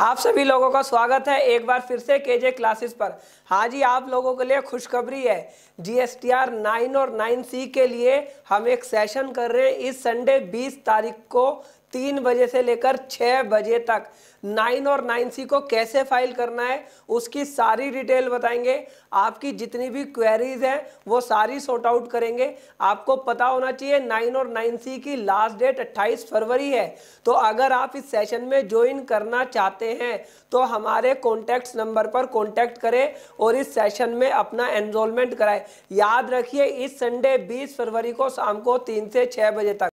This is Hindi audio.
आप सभी लोगों का स्वागत है एक बार फिर से केजे क्लासेस पर हाँ जी आप लोगों के लिए खुशखबरी है जीएसटीआर 9 और सी के लिए हम एक सेशन कर रहे हैं इस संडे 20 तारीख को तीन बजे से लेकर छः बजे तक नाइन और नाइन सी को कैसे फाइल करना है उसकी सारी डिटेल बताएंगे आपकी जितनी भी क्वेरीज हैं वो सारी सॉर्ट आउट करेंगे आपको पता होना चाहिए नाइन और नाइन सी की लास्ट डेट 28 फरवरी है तो अगर आप इस सेशन में ज्वाइन करना चाहते हैं तो हमारे कॉन्टैक्ट नंबर पर कॉन्टैक्ट करें और इस सेशन में अपना एनरोलमेंट कराएं याद रखिए इस संडे बीस फरवरी को शाम को तीन से छः बजे तक